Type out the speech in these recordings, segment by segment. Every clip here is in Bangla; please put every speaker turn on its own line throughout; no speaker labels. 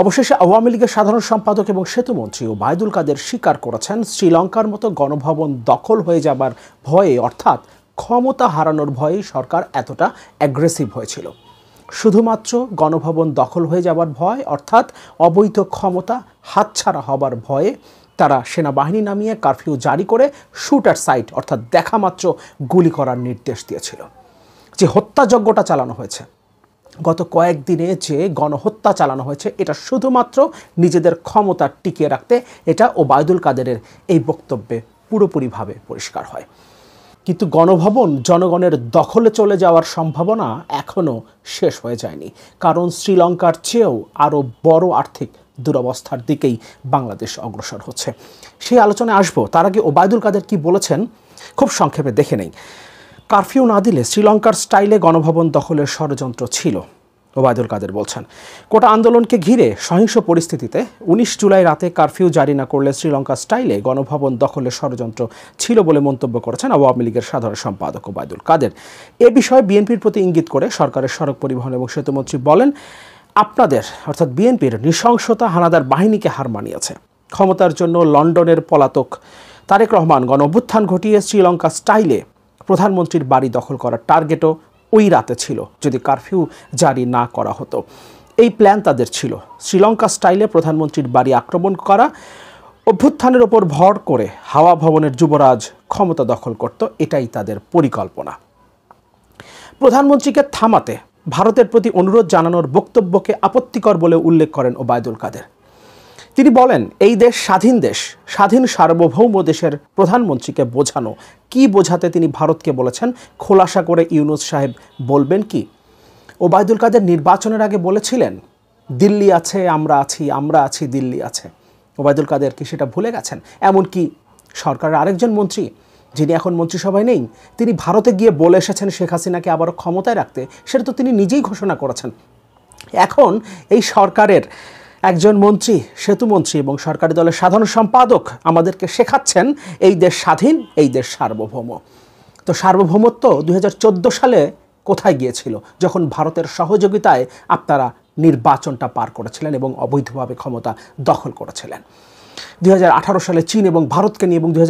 অবশেষে আওয়ামী লীগের সাধারণ সম্পাদক এবং সেতুমন্ত্রী ওবায়দুল কাদের স্বীকার করেছেন শ্রীলঙ্কার মতো গণভবন দখল হয়ে যাবার ভয়ে অর্থাৎ ক্ষমতা হারানোর ভয়ে সরকার এতটা অ্যাগ্রেসিভ হয়েছিল শুধুমাত্র গণভবন দখল হয়ে যাবার ভয় অর্থাৎ অবৈধ ক্ষমতা হাতছাড়া হবার ভয়ে তারা সেনাবাহিনী নামিয়ে কারফিউ জারি করে শুটার সাইট অর্থাৎ দেখামাত্র গুলি করার নির্দেশ দিয়েছিল যে হত্যাযজ্ঞটা চালানো হয়েছে গত কয়েকদিনে যে গণহত্যা চালানো হয়েছে এটা শুধুমাত্র নিজেদের ক্ষমতা টিকিয়ে রাখতে এটা ওবায়দুল কাদেরের এই বক্তব্যে পুরোপুরিভাবে পরিষ্কার হয় কিন্তু গণভবন জনগণের দখলে চলে যাওয়ার সম্ভাবনা এখনও শেষ হয়ে যায়নি কারণ শ্রীলঙ্কার চেয়েও আরও বড় আর্থিক দুরবস্থার দিকেই বাংলাদেশ অগ্রসর হচ্ছে সেই আলোচনায় আসবো তার আগে ওবায়দুল কাদের কি বলেছেন খুব সংক্ষেপে দেখে নেই কারফিউ না দিলে শ্রীলঙ্কার স্টাইলে গণভবন দখলের ষড়যন্ত্র ছিল ওবায়দুল কাদের বলছেন কোটা আন্দোলনকে ঘিরে সহিংস পরিস্থিতিতে ১৯ জুলাই রাতে কারফিউ জারি না করলে শ্রীলঙ্কা স্টাইলে গণভবন দখলের ষড়যন্ত্র ছিল বলে মন্তব্য করেছেন আওয়ামী লীগের সাধারণ সম্পাদক ওবায়দুল কাদের এ বিষয়ে বিএনপির প্রতি ইঙ্গিত করে সরকারের সড়ক পরিবহন এবং সেতুমন্ত্রী বলেন আপনাদের অর্থাৎ বিএনপির নৃশংসতা হানাদার বাহিনীকে হার মানিয়েছে ক্ষমতার জন্য লন্ডনের পলাতক তারেক রহমান গণ অভ্যুত্থান ঘটিয়ে শ্রীলঙ্কা স্টাইলে প্রধানমন্ত্রীর বাড়ি দখল করার টার্গেটও ওই রাতে ছিল যদি কারফিউ জারি না করা হতো এই প্ল্যান তাদের ছিল শ্রীলঙ্কা স্টাইলে প্রধানমন্ত্রীর বাড়ি আক্রমণ করা অভ্যুত্থানের ওপর ভর করে হাওয়া ভবনের যুবরাজ ক্ষমতা দখল করত এটাই তাদের পরিকল্পনা প্রধানমন্ত্রীকে থামাতে ভারতের প্রতি অনুরোধ জানানোর বক্তব্যকে আপত্তিকর বলে উল্লেখ করেন ওবায়দুল কাদের তিনি বলেন এই দেশ স্বাধীন দেশ স্বাধীন সার্বভৌম দেশের প্রধানমন্ত্রীকে বোঝানো কি বোঝাতে তিনি ভারতকে বলেছেন খোলাসা করে ইউনুস সাহেব বলবেন কি ওবায়দুল কাদের নির্বাচনের আগে বলেছিলেন দিল্লি আছে আমরা আছি আমরা আছি দিল্লি আছে ওবায়দুল কাদের কি সেটা ভুলে গেছেন এমনকি সরকারের আরেকজন মন্ত্রী যিনি এখন মন্ত্রিসভায় নেই তিনি ভারতে গিয়ে বলে এসেছেন শেখ হাসিনাকে আবারও ক্ষমতায় রাখতে সেটা তো তিনি নিজেই ঘোষণা করেছেন এখন এই সরকারের একজন মন্ত্রী সেতুমন্ত্রী এবং সরকারি দলের সাধারণ সম্পাদক আমাদেরকে শেখাচ্ছেন এই দেশ স্বাধীন এই দেশ সার্বভৌম তো সার্বভৌমত্ব দু সালে কোথায় গিয়েছিল যখন ভারতের সহযোগিতায় আপনারা নির্বাচনটা পার করেছিলেন এবং অবৈধভাবে ক্ষমতা দখল করেছিলেন দুই সালে চীন এবং ভারতকে নিয়ে এবং দুই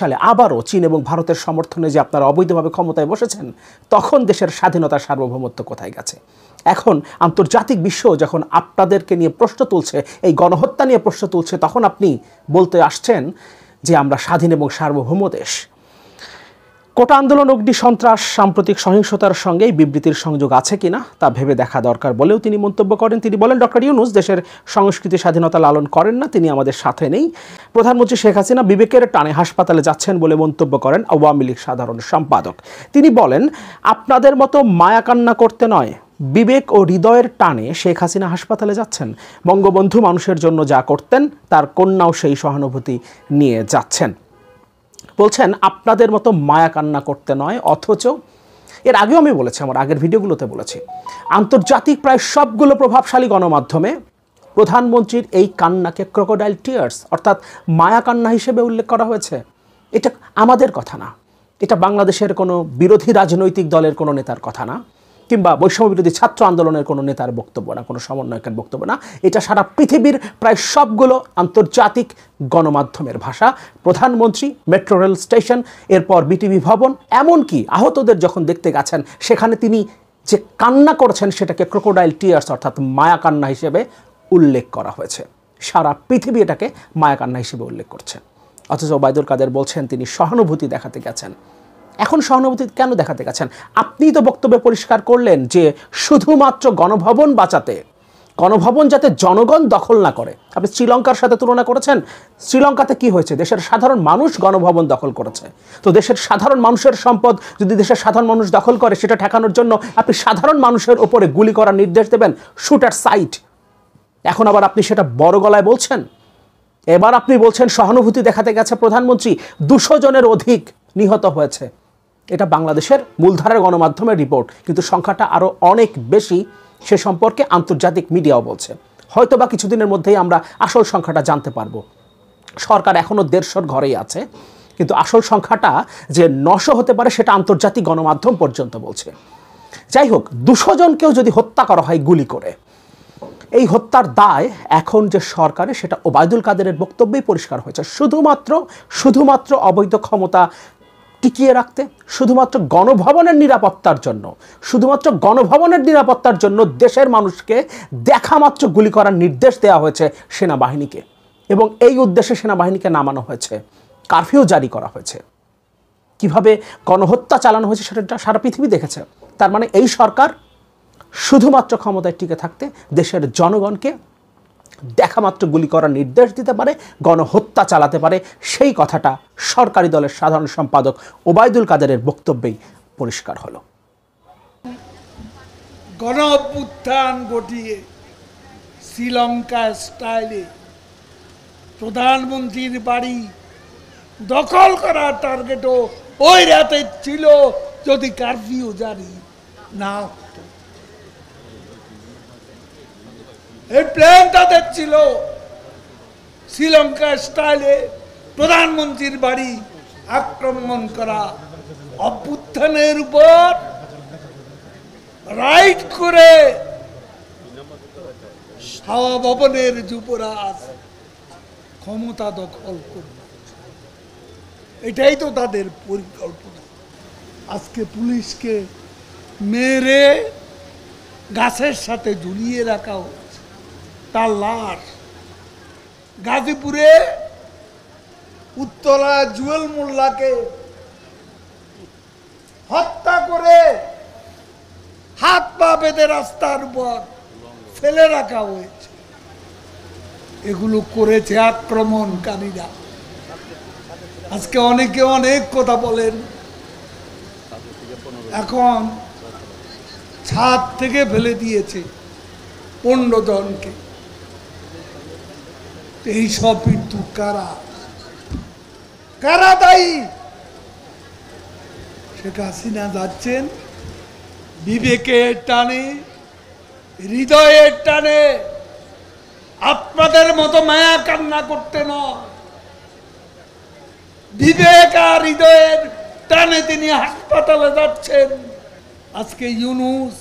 সালে আবারও চীন এবং ভারতের সমর্থনে যে আপনারা অবৈধভাবে ক্ষমতায় বসেছেন তখন দেশের স্বাধীনতার সার্বভৌমত্ব কোথায় গেছে এখন আন্তর্জাতিক বিশ্ব যখন আপনাদেরকে নিয়ে প্রশ্ন তুলছে এই গণহত্যা নিয়ে প্রশ্ন তুলছে তখন আপনি বলতে আসছেন যে আমরা স্বাধীন এবং সার্বভৌম দেশ কোটা আন্দোলন অগ্নি সন্ত্রাস সাম্প্রতিক সহিংসতার সঙ্গে বিবৃতির সংযোগ আছে কিনা তা ভেবে দেখা দরকার বলেও তিনি মন্তব্য করেন তিনি বলেন ডক্টর ইউনুস দেশের সংস্কৃতি স্বাধীনতা লালন করেন না তিনি আমাদের সাথে নেই প্রধানমন্ত্রী শেখ হাসিনা বিবেকের টানে হাসপাতালে যাচ্ছেন বলে মন্তব্য করেন আওয়ামী লীগ সাধারণ সম্পাদক তিনি বলেন আপনাদের মতো মায়া কান্না করতে নয় বিবেক ও হৃদয়ের টানে শেখ হাসিনা হাসপাতালে যাচ্ছেন বঙ্গবন্ধু মানুষের জন্য যা করতেন তার কন্যাও সেই সহানুভূতি নিয়ে যাচ্ছেন বলছেন আপনাদের মতো মায়া কান্না করতে নয় অথচ এর আগেও আমি বলেছি আমার আগের ভিডিওগুলোতে বলেছি আন্তর্জাতিক প্রায় সবগুলো প্রভাবশালী গণমাধ্যমে প্রধানমন্ত্রীর এই কান্নাকে ক্রোকোডাইল টিয়ার্স অর্থাৎ মায়া কান্না হিসেবে উল্লেখ করা হয়েছে এটা আমাদের কথা না এটা বাংলাদেশের কোনো বিরোধী রাজনৈতিক দলের কোনো নেতার কথা না কিংবা বৈষম্য বিরোধী ছাত্র আন্দোলনের কোনো নেতার বক্তব্য না কোনো সমন্বয়কের বক্তব্য না এটা সারা পৃথিবীর প্রায় সবগুলো আন্তর্জাতিক গণমাধ্যমের ভাষা প্রধানমন্ত্রী মেট্রো রেল স্টেশন এরপর বিটিভি ভবন এমনকি আহতদের যখন দেখতে গেছেন সেখানে তিনি যে কান্না করেছেন সেটাকে ক্রোকোডাইল টিয়ার্স অর্থাৎ মায়া কান্না হিসেবে উল্লেখ করা হয়েছে সারা পৃথিবী এটাকে মায়া কান্না হিসেবে উল্লেখ করছে অথচ বাইদুল কাদের বলছেন তিনি সহানুভূতি দেখাতে গেছেন এখন সহানুভূতি কেন দেখাতে গেছেন আপনিই তো বক্তব্যে পরিষ্কার করলেন যে শুধুমাত্র গণভবন বাঁচাতে গণভবন যাতে জনগণ দখল না করে আপনি শ্রীলঙ্কার সাথে তুলনা করেছেন শ্রীলঙ্কাতে কি হয়েছে দেশের সাধারণ মানুষ গণভবন দখল করেছে তো দেশের সাধারণ মানুষের সম্পদ যদি দেশের সাধারণ মানুষ দখল করে সেটা ঠেকানোর জন্য আপনি সাধারণ মানুষের ওপরে গুলি করার নির্দেশ দেবেন শুটার সাইট এখন আবার আপনি সেটা বড় গলায় বলছেন এবার আপনি বলছেন সহানুভূতি দেখাতে গেছে প্রধানমন্ত্রী দুশো জনের অধিক নিহত হয়েছে এটা বাংলাদেশের মূলধারার গণমাধ্যমের রিপোর্ট কিন্তু সংখ্যাটা আরও অনেক বেশি সে সম্পর্কে আন্তর্জাতিক মিডিয়াও বলছে হয়তো বা কিছুদিনের মধ্যেই আমরা আসল সংখ্যাটা জানতে পারবো সরকার এখনও দেড়শোর ঘরেই আছে কিন্তু আসল সংখ্যাটা যে নশো হতে পারে সেটা আন্তর্জাতিক গণমাধ্যম পর্যন্ত বলছে যাই হোক দুশো জনকেও যদি হত্যা করা হয় গুলি করে এই হত্যার দায় এখন যে সরকারে সেটা ওবায়দুল কাদেরের বক্তব্যেই পরিষ্কার হয়েছে শুধুমাত্র শুধুমাত্র অবৈধ ক্ষমতা টিকিয়ে রাখতে শুধুমাত্র গণভবনের নিরাপত্তার জন্য শুধুমাত্র গণভবনের নিরাপত্তার জন্য দেশের মানুষকে দেখা মাত্র গুলি করার নির্দেশ দেওয়া হয়েছে সেনাবাহিনীকে এবং এই উদ্দেশ্যে সেনাবাহিনীকে নামানো হয়েছে কারফিউ জারি করা হয়েছে কিভাবে গণহত্যা চালানো হয়েছে সেটা সারা পৃথিবী দেখেছে তার মানে এই সরকার শুধুমাত্র ক্ষমতায় টিকে থাকতে দেশের জনগণকে দেখামাত্র গুলি করার নির্দেশ দিতে পারে গণহত্যা চালাতে পারে সেই কথাটা সরকারি দলের সাধারণ সম্পাদক ওবায়দুল কাদেরের বক্তব্যেই পরিষ্কার হল
গণ অভ্যুত্থান ঘটিয়ে শ্রীলঙ্কা স্টাইলে প্রধানমন্ত্রীর বাড়ি দখল করার টার্গেটও ওই রাতে ছিল যদি কারফিউ জারি না এই প্লেনটা তাদের ছিল শ্রীলঙ্কা স্টাইলে প্রধানমন্ত্রীর বাড়ি আক্রমণ করা অভ্যুত্থানের উপর রাইট করে সাওয়া যুবরাজ ক্ষমতা দখল করবে এটাই তো তাদের পরিকল্পনা আজকে পুলিশকে মেরে গাছের সাথে ঝুলিয়ে রাখাও তার লাশ গাজীপুরে উত্তরা জুয়েল মোল্লাকে হত্যা করে হাত পা বেঁধে রাস্তার উপর ফেলে রাখা হয়েছে এগুলো করেছে আক্রমণকারীরা আজকে অনেকে অনেক কথা বলেন এখন ছাদ থেকে ফেলে দিয়েছে পনেরো জনকে এইসব কিন্তু কারা কারা তাই শেখ হাসিনা যাচ্ছেন বিবেকের টানে হৃদয়ের টানে আপনাদের মতো মায়া কান্না করতে নয় বিবেক আর হৃদয়ের টানে তিনি হাসপাতালে যাচ্ছেন আজকে ইউনুস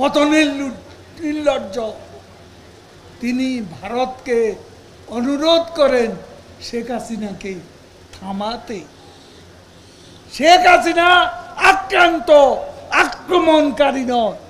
কত নির্লজ্জ তিনি ভারতকে অনুরোধ করেন শেখ হাসিনাকে থামাতে শেখ হাসিনা আক্রান্ত আক্রমণকারী নয়